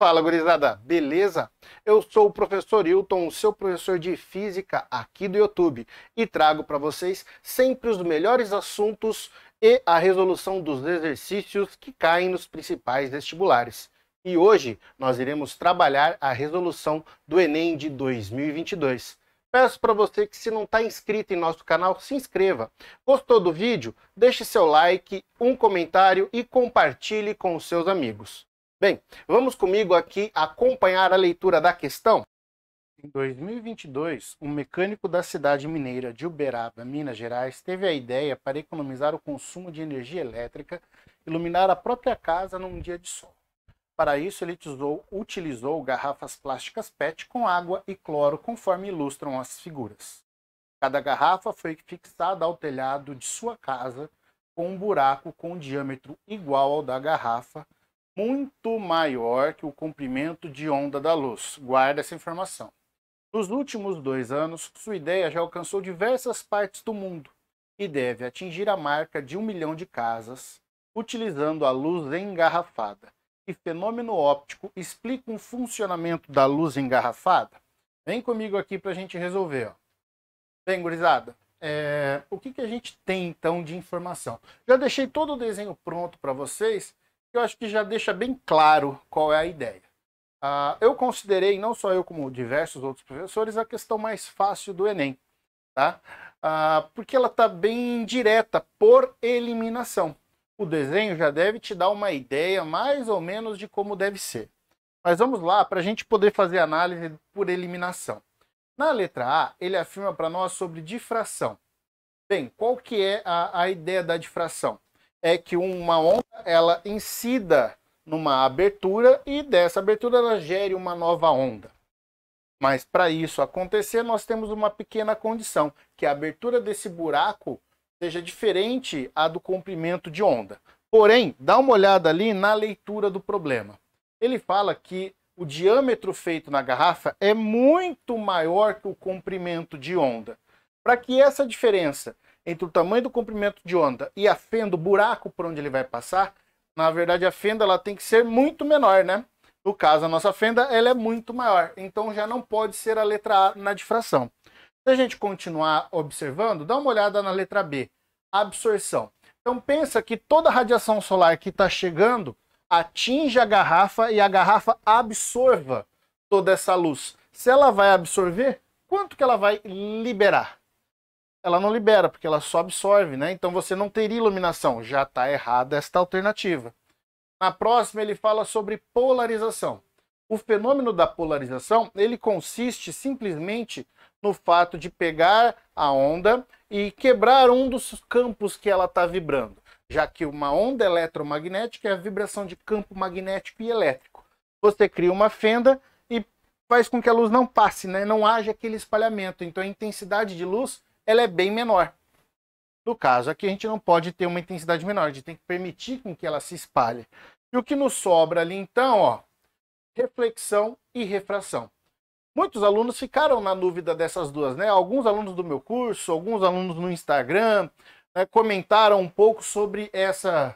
Fala, gurizada, beleza? Eu sou o professor Hilton, o seu professor de física aqui do YouTube e trago para vocês sempre os melhores assuntos e a resolução dos exercícios que caem nos principais vestibulares. E hoje nós iremos trabalhar a resolução do Enem de 2022. Peço para você que se não está inscrito em nosso canal, se inscreva. Gostou do vídeo? Deixe seu like, um comentário e compartilhe com os seus amigos. Bem, vamos comigo aqui acompanhar a leitura da questão? Em 2022, um mecânico da cidade mineira de Uberaba, Minas Gerais, teve a ideia para economizar o consumo de energia elétrica, iluminar a própria casa num dia de sol. Para isso, ele utilizou, utilizou garrafas plásticas PET com água e cloro, conforme ilustram as figuras. Cada garrafa foi fixada ao telhado de sua casa com um buraco com um diâmetro igual ao da garrafa, muito maior que o comprimento de onda da luz. Guarda essa informação. Nos últimos dois anos, sua ideia já alcançou diversas partes do mundo e deve atingir a marca de um milhão de casas utilizando a luz engarrafada. E fenômeno óptico explica um funcionamento da luz engarrafada? Vem comigo aqui para a gente resolver. Ó. Bem, gurizada, é... o que, que a gente tem então de informação? Já deixei todo o desenho pronto para vocês eu acho que já deixa bem claro qual é a ideia. Uh, eu considerei, não só eu como diversos outros professores, a questão mais fácil do Enem, tá? Uh, porque ela está bem direta, por eliminação. O desenho já deve te dar uma ideia mais ou menos de como deve ser. Mas vamos lá, para a gente poder fazer análise por eliminação. Na letra A, ele afirma para nós sobre difração. Bem, qual que é a, a ideia da difração? é que uma onda ela incida numa abertura e dessa abertura ela gere uma nova onda. Mas para isso acontecer, nós temos uma pequena condição, que a abertura desse buraco seja diferente à do comprimento de onda. Porém, dá uma olhada ali na leitura do problema. Ele fala que o diâmetro feito na garrafa é muito maior que o comprimento de onda. Para que essa diferença entre o tamanho do comprimento de onda e a fenda, o buraco por onde ele vai passar, na verdade a fenda ela tem que ser muito menor, né? No caso, a nossa fenda ela é muito maior, então já não pode ser a letra A na difração. Se a gente continuar observando, dá uma olhada na letra B, absorção. Então pensa que toda a radiação solar que está chegando atinge a garrafa e a garrafa absorva toda essa luz. Se ela vai absorver, quanto que ela vai liberar? ela não libera, porque ela só absorve, né? Então você não teria iluminação. Já está errada esta alternativa. Na próxima ele fala sobre polarização. O fenômeno da polarização, ele consiste simplesmente no fato de pegar a onda e quebrar um dos campos que ela está vibrando, já que uma onda eletromagnética é a vibração de campo magnético e elétrico. Você cria uma fenda e faz com que a luz não passe, né? não haja aquele espalhamento. Então a intensidade de luz ela é bem menor. No caso aqui, a gente não pode ter uma intensidade menor, a gente tem que permitir com que ela se espalhe. E o que nos sobra ali, então, ó, reflexão e refração. Muitos alunos ficaram na dúvida dessas duas, né? Alguns alunos do meu curso, alguns alunos no Instagram, né, comentaram um pouco sobre essa,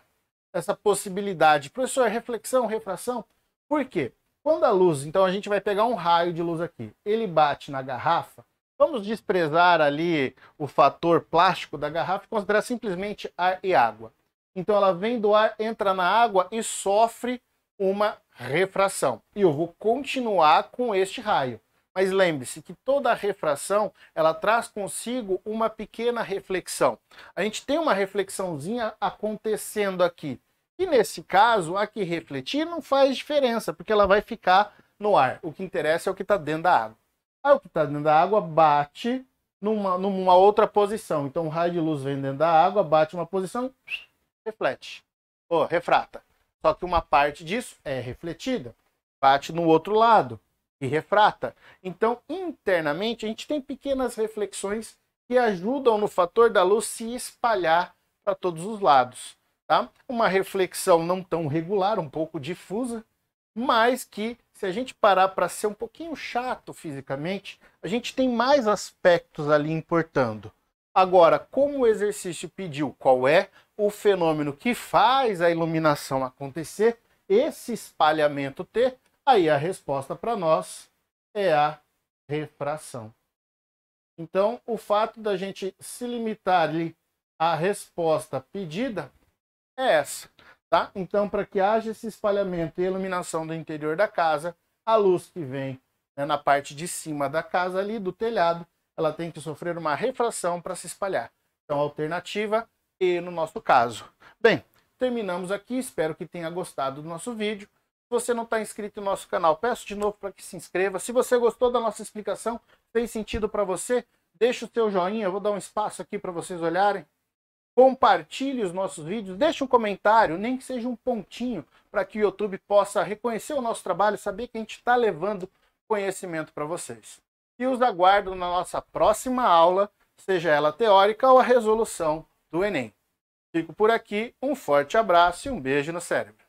essa possibilidade. Professor, reflexão, refração, por quê? Quando a luz, então a gente vai pegar um raio de luz aqui, ele bate na garrafa, Vamos desprezar ali o fator plástico da garrafa e considerar simplesmente ar e água. Então ela vem do ar, entra na água e sofre uma refração. E eu vou continuar com este raio. Mas lembre-se que toda refração, ela traz consigo uma pequena reflexão. A gente tem uma reflexãozinha acontecendo aqui. E nesse caso, a que refletir não faz diferença, porque ela vai ficar no ar. O que interessa é o que está dentro da água. Aí ah, o que está dentro da água bate numa, numa outra posição. Então, um raio de luz vem dentro da água, bate uma posição, reflete, ou refrata. Só que uma parte disso é refletida, bate no outro lado e refrata. Então, internamente, a gente tem pequenas reflexões que ajudam no fator da luz se espalhar para todos os lados. Tá? Uma reflexão não tão regular, um pouco difusa, mas que se a gente parar para ser um pouquinho chato fisicamente, a gente tem mais aspectos ali importando. Agora, como o exercício pediu qual é o fenômeno que faz a iluminação acontecer, esse espalhamento ter, aí a resposta para nós é a refração. Então, o fato da gente se limitar ali à resposta pedida é essa. Tá? Então, para que haja esse espalhamento e iluminação do interior da casa, a luz que vem né, na parte de cima da casa ali, do telhado, ela tem que sofrer uma refração para se espalhar. Então, alternativa E no nosso caso. Bem, terminamos aqui. Espero que tenha gostado do nosso vídeo. Se você não está inscrito no nosso canal, peço de novo para que se inscreva. Se você gostou da nossa explicação, fez sentido para você, deixa o seu joinha. Eu vou dar um espaço aqui para vocês olharem compartilhe os nossos vídeos, deixe um comentário, nem que seja um pontinho, para que o YouTube possa reconhecer o nosso trabalho, saber que a gente está levando conhecimento para vocês. E os aguardo na nossa próxima aula, seja ela teórica ou a resolução do Enem. Fico por aqui, um forte abraço e um beijo no cérebro.